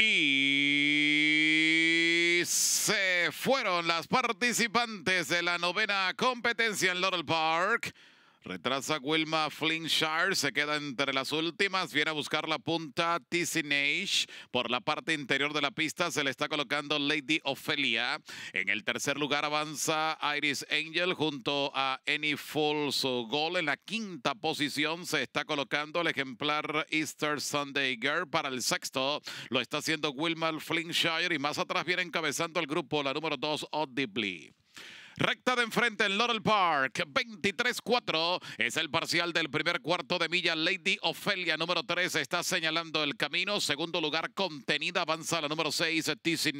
Y se fueron las participantes de la novena competencia en Laurel Park. Retrasa Wilma Flinshire, se queda entre las últimas, viene a buscar la punta Tizzy Por la parte interior de la pista se le está colocando Lady Ophelia. En el tercer lugar avanza Iris Angel junto a Any Falls Goal. En la quinta posición se está colocando el ejemplar Easter Sunday Girl para el sexto. Lo está haciendo Wilma Flinshire. y más atrás viene encabezando el grupo la número 2 Audibly. Recta de enfrente en Laurel Park. 23-4 es el parcial del primer cuarto de milla. Lady Ofelia, número 3, está señalando el camino. Segundo lugar, contenida. Avanza la número 6, TC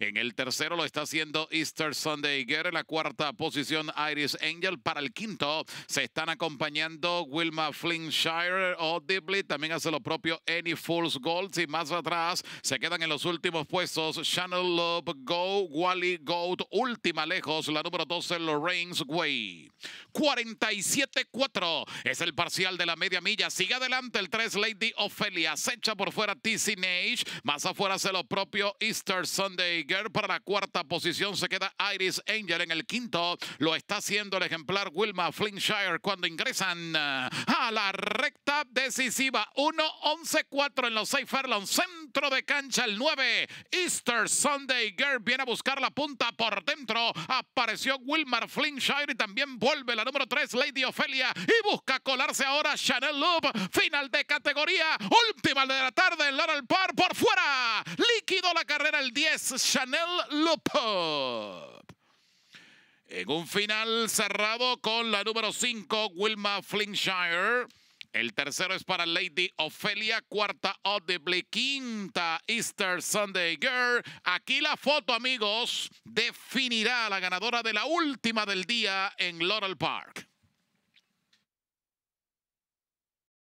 En el tercero lo está haciendo Easter Sunday Girl. En la cuarta posición, Iris Angel. Para el quinto se están acompañando Wilma Flinshire o También hace lo propio Any Fool's Gold. Y más atrás se quedan en los últimos puestos Channel Love Go, Wally Goat. Última lejos la número 12, Lorraine's Way. 47-4 es el parcial de la media milla. Sigue adelante el 3, Lady Ofelia. Echa por fuera TC Nage. Más afuera se lo propio Easter Sunday Girl. Para la cuarta posición se queda Iris Angel. En el quinto lo está haciendo el ejemplar Wilma Flinshire cuando ingresan eh, a la recta decisiva. 1-11-4 en los 6 Centro de cancha el 9. Easter Sunday Girl viene a buscar la punta por dentro. A Apareció Wilmar Flintshire y también vuelve la número 3, Lady Ofelia. Y busca colarse ahora Chanel Loop. Final de categoría. Última de la tarde en Laurel Park por fuera. Líquido la carrera el 10, Chanel Loop. En un final cerrado con la número 5, Wilma Flintshire. El tercero es para Lady Ofelia, cuarta Audible, quinta Easter Sunday Girl. Aquí la foto, amigos, definirá a la ganadora de la última del día en Laurel Park.